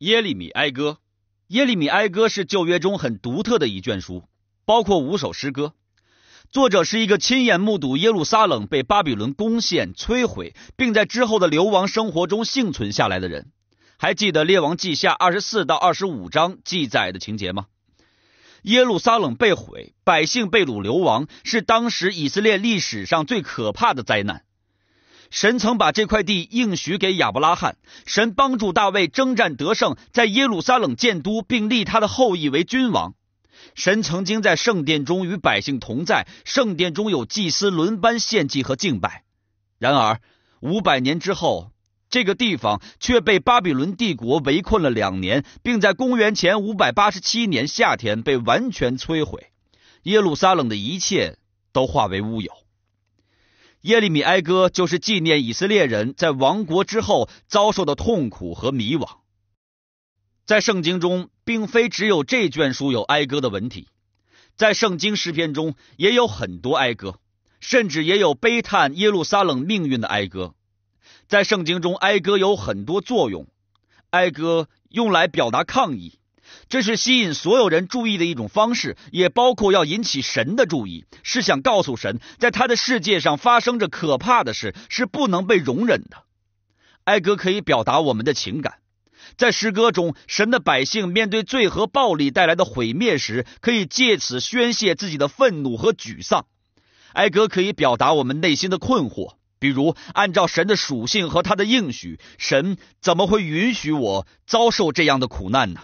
耶利米哀歌，耶利米哀歌是旧约中很独特的一卷书，包括五首诗歌。作者是一个亲眼目睹耶路撒冷被巴比伦攻陷、摧毁，并在之后的流亡生活中幸存下来的人。还记得列王记下二十四到二十五章记载的情节吗？耶路撒冷被毁，百姓被掳流亡，是当时以色列历史上最可怕的灾难。神曾把这块地应许给亚伯拉罕，神帮助大卫征战得胜，在耶路撒冷建都，并立他的后裔为君王。神曾经在圣殿中与百姓同在，圣殿中有祭司轮班献祭和敬拜。然而五百年之后，这个地方却被巴比伦帝国围困了两年，并在公元前五百八十七年夏天被完全摧毁，耶路撒冷的一切都化为乌有。耶利米哀歌就是纪念以色列人在亡国之后遭受的痛苦和迷惘。在圣经中，并非只有这卷书有哀歌的文体，在圣经诗篇中也有很多哀歌，甚至也有悲叹耶路撒冷命运的哀歌。在圣经中，哀歌有很多作用，哀歌用来表达抗议。这是吸引所有人注意的一种方式，也包括要引起神的注意，是想告诉神，在他的世界上发生着可怕的事，是不能被容忍的。哀歌可以表达我们的情感，在诗歌中，神的百姓面对罪和暴力带来的毁灭时，可以借此宣泄自己的愤怒和沮丧。哀歌可以表达我们内心的困惑，比如，按照神的属性和他的应许，神怎么会允许我遭受这样的苦难呢？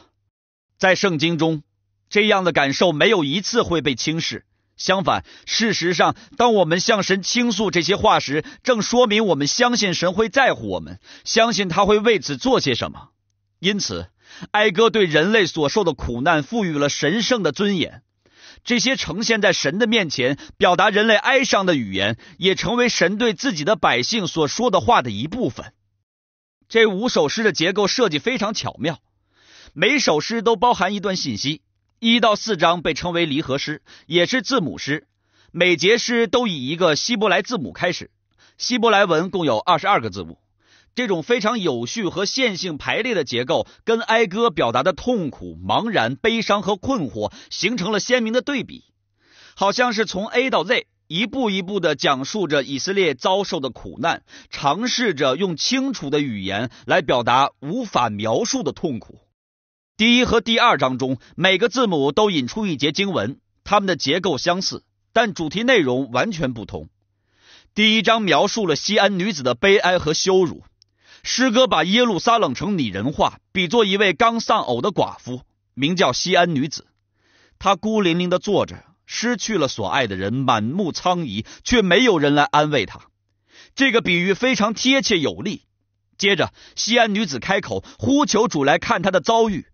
在圣经中，这样的感受没有一次会被轻视。相反，事实上，当我们向神倾诉这些话时，正说明我们相信神会在乎我们，相信他会为此做些什么。因此，哀歌对人类所受的苦难赋予了神圣的尊严。这些呈现在神的面前、表达人类哀伤的语言，也成为神对自己的百姓所说的话的一部分。这五首诗的结构设计非常巧妙。每首诗都包含一段信息，一到四章被称为离合诗，也是字母诗。每节诗都以一个希伯来字母开始。希伯来文共有二十二个字母。这种非常有序和线性排列的结构，跟哀歌表达的痛苦、茫然、悲伤和困惑形成了鲜明的对比。好像是从 A 到 Z 一步一步地讲述着以色列遭受的苦难，尝试着用清楚的语言来表达无法描述的痛苦。第一和第二章中，每个字母都引出一节经文，它们的结构相似，但主题内容完全不同。第一章描述了西安女子的悲哀和羞辱。诗歌把耶路撒冷城拟人化，比作一位刚丧偶的寡妇，名叫西安女子。她孤零零的坐着，失去了所爱的人，满目苍夷，却没有人来安慰她。这个比喻非常贴切有力。接着，西安女子开口呼求主来看她的遭遇。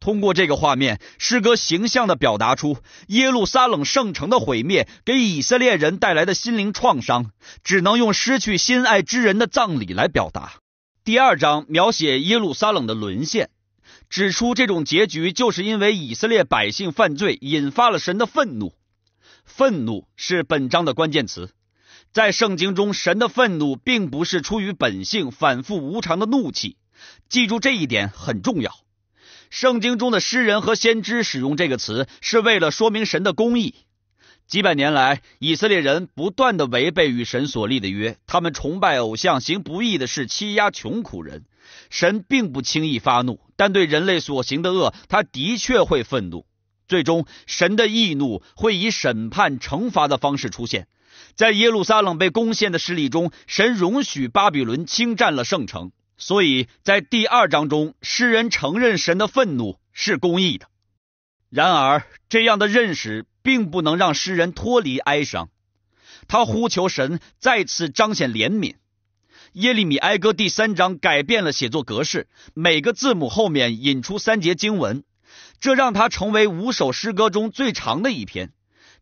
通过这个画面，诗歌形象地表达出耶路撒冷圣城的毁灭给以色列人带来的心灵创伤，只能用失去心爱之人的葬礼来表达。第二章描写耶路撒冷的沦陷，指出这种结局就是因为以色列百姓犯罪引发了神的愤怒，愤怒是本章的关键词。在圣经中，神的愤怒并不是出于本性反复无常的怒气，记住这一点很重要。圣经中的诗人和先知使用这个词是为了说明神的公义。几百年来，以色列人不断的违背与神所立的约，他们崇拜偶像，行不义的事，欺压穷苦人。神并不轻易发怒，但对人类所行的恶，他的确会愤怒。最终，神的义怒会以审判、惩罚的方式出现。在耶路撒冷被攻陷的事例中，神容许巴比伦侵占了圣城。所以在第二章中，诗人承认神的愤怒是公义的。然而，这样的认识并不能让诗人脱离哀伤。他呼求神再次彰显怜悯。耶利米哀歌第三章改变了写作格式，每个字母后面引出三节经文，这让他成为五首诗歌中最长的一篇。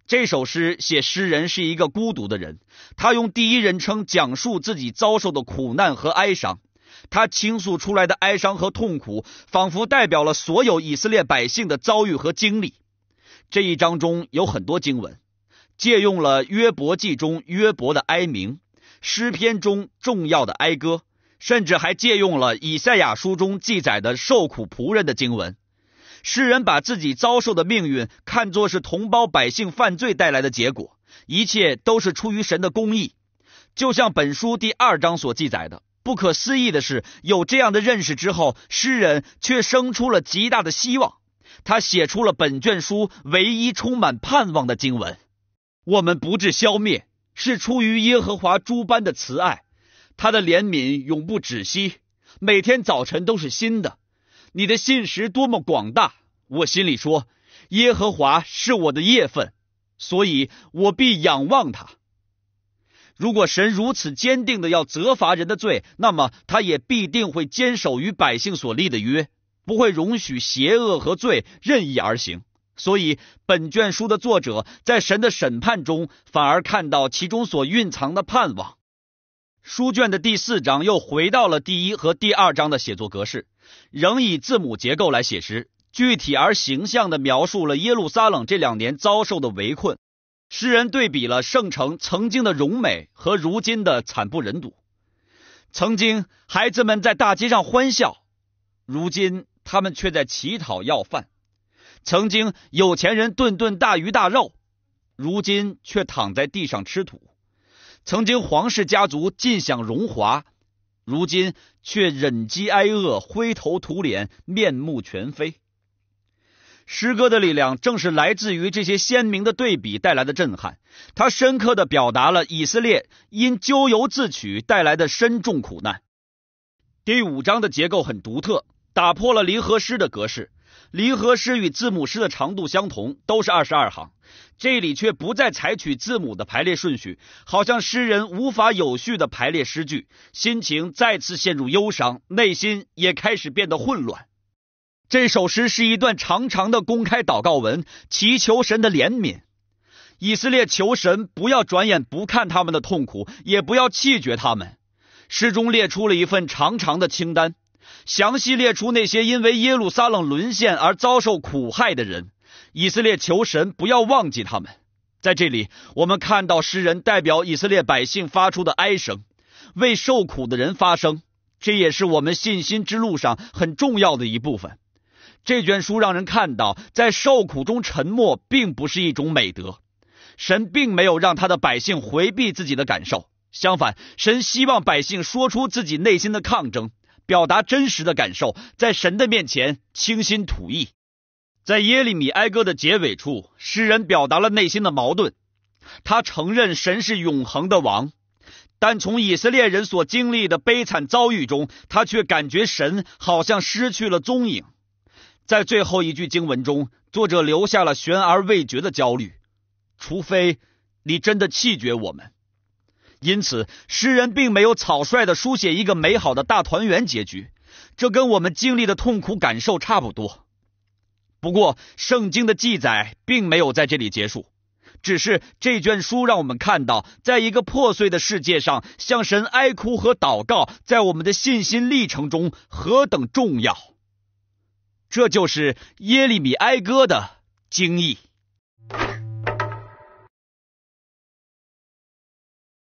这首诗写诗人是一个孤独的人，他用第一人称讲述自己遭受的苦难和哀伤。他倾诉出来的哀伤和痛苦，仿佛代表了所有以色列百姓的遭遇和经历。这一章中有很多经文，借用了约伯记中约伯的哀鸣、诗篇中重要的哀歌，甚至还借用了以赛亚书中记载的受苦仆人的经文。诗人把自己遭受的命运看作是同胞百姓犯罪带来的结果，一切都是出于神的公义。就像本书第二章所记载的。不可思议的是，有这样的认识之后，诗人却生出了极大的希望。他写出了本卷书唯一充满盼望的经文：“我们不至消灭，是出于耶和华诸般的慈爱。他的怜悯永不止息，每天早晨都是新的。你的信实多么广大！我心里说，耶和华是我的夜分，所以我必仰望他。”如果神如此坚定的要责罚人的罪，那么他也必定会坚守与百姓所立的约，不会容许邪恶和罪任意而行。所以，本卷书的作者在神的审判中，反而看到其中所蕴藏的盼望。书卷的第四章又回到了第一和第二章的写作格式，仍以字母结构来写诗，具体而形象地描述了耶路撒冷这两年遭受的围困。诗人对比了圣城曾经的荣美和如今的惨不忍睹。曾经孩子们在大街上欢笑，如今他们却在乞讨要饭；曾经有钱人顿顿大鱼大肉，如今却躺在地上吃土；曾经皇室家族尽享荣华，如今却忍饥挨饿、灰头土脸、面目全非。诗歌的力量正是来自于这些鲜明的对比带来的震撼，它深刻的表达了以色列因咎由自取带来的深重苦难。第五章的结构很独特，打破了离合诗的格式。离合诗与字母诗的长度相同，都是二十二行，这里却不再采取字母的排列顺序，好像诗人无法有序的排列诗句，心情再次陷入忧伤，内心也开始变得混乱。这首诗是一段长长的公开祷告文，祈求神的怜悯。以色列求神不要转眼不看他们的痛苦，也不要弃绝他们。诗中列出了一份长长的清单，详细列出那些因为耶路撒冷沦陷而遭受苦害的人。以色列求神不要忘记他们。在这里，我们看到诗人代表以色列百姓发出的哀声，为受苦的人发声。这也是我们信心之路上很重要的一部分。这卷书让人看到，在受苦中沉默并不是一种美德。神并没有让他的百姓回避自己的感受，相反，神希望百姓说出自己内心的抗争，表达真实的感受，在神的面前倾心吐意。在耶利米哀歌的结尾处，诗人表达了内心的矛盾：他承认神是永恒的王，但从以色列人所经历的悲惨遭遇中，他却感觉神好像失去了踪影。在最后一句经文中，作者留下了悬而未决的焦虑。除非你真的弃绝我们，因此诗人并没有草率的书写一个美好的大团圆结局。这跟我们经历的痛苦感受差不多。不过，圣经的记载并没有在这里结束，只是这卷书让我们看到，在一个破碎的世界上，向神哀哭和祷告，在我们的信心历程中何等重要。这就是耶利米哀歌的经义。